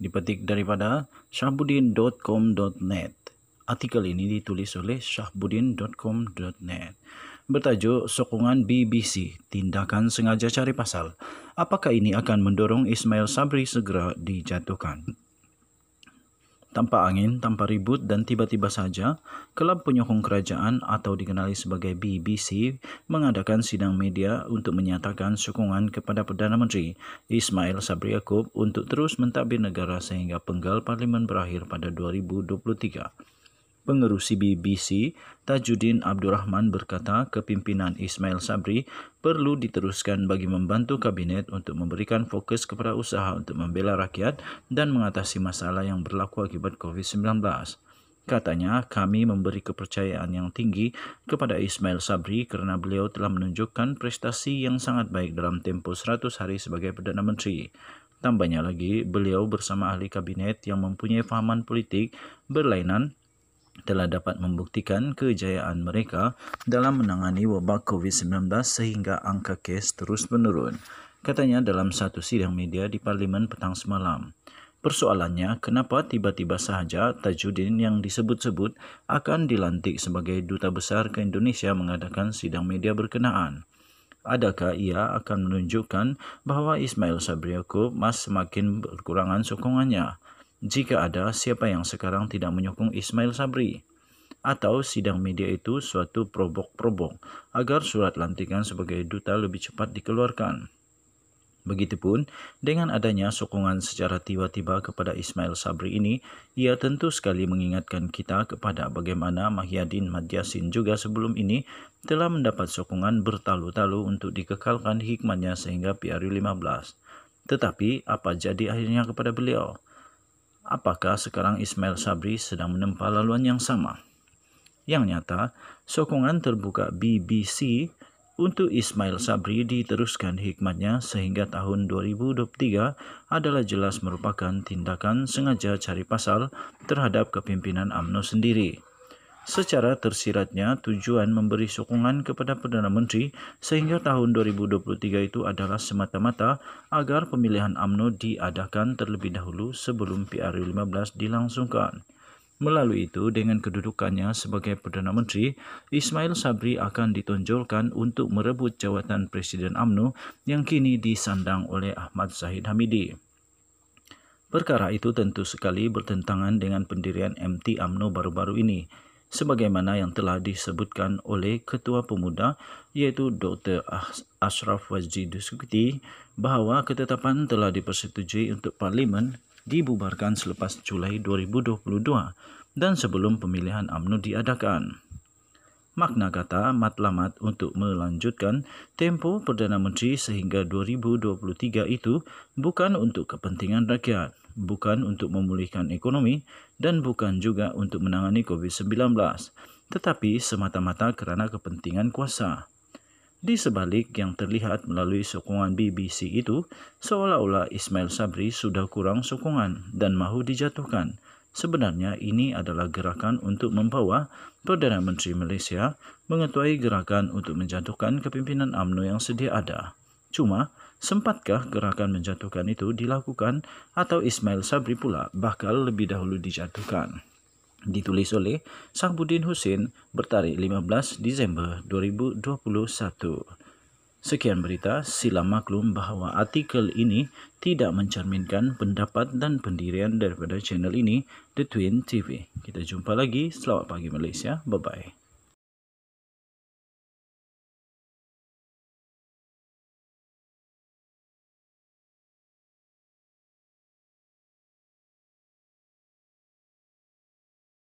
dipetik daripada syahbudin.com.net. Artikel ini ditulis oleh syahbudin.com.net. Bertajuk Sokongan BBC, Tindakan Sengaja Cari Pasal. Apakah ini akan mendorong Ismail Sabri segera dijatuhkan? tanpa angin, tanpa ribut dan tiba-tiba saja, kelab penyokong kerajaan atau dikenali sebagai BBC mengadakan sidang media untuk menyatakan sokongan kepada Perdana Menteri Ismail Sabri Yaakob untuk terus mentadbir negara sehingga penggal parlimen berakhir pada 2023. Pengerusi BBC Tajuddin Abdul Rahman berkata kepimpinan Ismail Sabri perlu diteruskan bagi membantu kabinet untuk memberikan fokus kepada usaha untuk membela rakyat dan mengatasi masalah yang berlaku akibat COVID-19. Katanya, kami memberi kepercayaan yang tinggi kepada Ismail Sabri kerana beliau telah menunjukkan prestasi yang sangat baik dalam tempoh 100 hari sebagai Perdana Menteri. Tambahnya lagi, beliau bersama ahli kabinet yang mempunyai fahaman politik berlainan telah dapat membuktikan kejayaan mereka dalam menangani wabak COVID-19 sehingga angka kes terus menurun, katanya dalam satu sidang media di Parlimen petang semalam. Persoalannya, kenapa tiba-tiba sahaja Tajuddin yang disebut-sebut akan dilantik sebagai Duta Besar ke Indonesia mengadakan sidang media berkenaan? Adakah ia akan menunjukkan bahawa Ismail Sabri Yaakob mas semakin berkurangan sokongannya? Jika ada, siapa yang sekarang tidak menyokong Ismail Sabri? Atau sidang media itu suatu probok-probok agar surat lantikan sebagai duta lebih cepat dikeluarkan. Begitupun, dengan adanya sokongan secara tiba-tiba kepada Ismail Sabri ini, ia tentu sekali mengingatkan kita kepada bagaimana Mahyadin Madyasin juga sebelum ini telah mendapat sokongan bertalu-talu untuk dikekalkan hikmahnya sehingga PRU 15. Tetapi, apa jadi akhirnya kepada beliau? Apakah sekarang Ismail Sabri sedang menempa laluan yang sama? Yang nyata, sokongan terbuka BBC untuk Ismail Sabri diteruskan hikmatnya sehingga tahun 2023 adalah jelas merupakan tindakan sengaja cari pasal terhadap kepimpinan AMNO sendiri. Secara tersiratnya, tujuan memberi sokongan kepada Perdana Menteri sehingga tahun 2023 itu adalah semata-mata agar pemilihan AMNO diadakan terlebih dahulu sebelum PRU15 dilangsungkan. Melalui itu, dengan kedudukannya sebagai Perdana Menteri, Ismail Sabri akan ditonjolkan untuk merebut jawatan Presiden AMNO yang kini disandang oleh Ahmad Zahid Hamidi. Perkara itu tentu sekali bertentangan dengan pendirian MT AMNO baru-baru ini sebagaimana yang telah disebutkan oleh Ketua Pemuda iaitu Dr. Ashraf Wazji Dusukti bahawa ketetapan telah dipersetujui untuk Parlimen dibubarkan selepas Julai 2022 dan sebelum pemilihan UMNO diadakan. Makna kata matlamat untuk melanjutkan tempo Perdana Menteri sehingga 2023 itu bukan untuk kepentingan rakyat, bukan untuk memulihkan ekonomi dan bukan juga untuk menangani COVID-19, tetapi semata-mata kerana kepentingan kuasa. Di sebalik yang terlihat melalui sokongan BBC itu, seolah-olah Ismail Sabri sudah kurang sokongan dan mahu dijatuhkan. Sebenarnya ini adalah gerakan untuk membawa Perdana Menteri Malaysia mengetuai gerakan untuk menjatuhkan kepimpinan AMNO yang sedia ada. Cuma, sempatkah gerakan menjatuhkan itu dilakukan atau Ismail Sabri pula bakal lebih dahulu dijatuhkan? Ditulis oleh Sang Budin Husin bertarik 15 Disember 2021. Sekian berita, sila maklum bahawa artikel ini tidak mencerminkan pendapat dan pendirian daripada channel ini, The Twin TV. Kita jumpa lagi. Selamat pagi Malaysia. Bye-bye.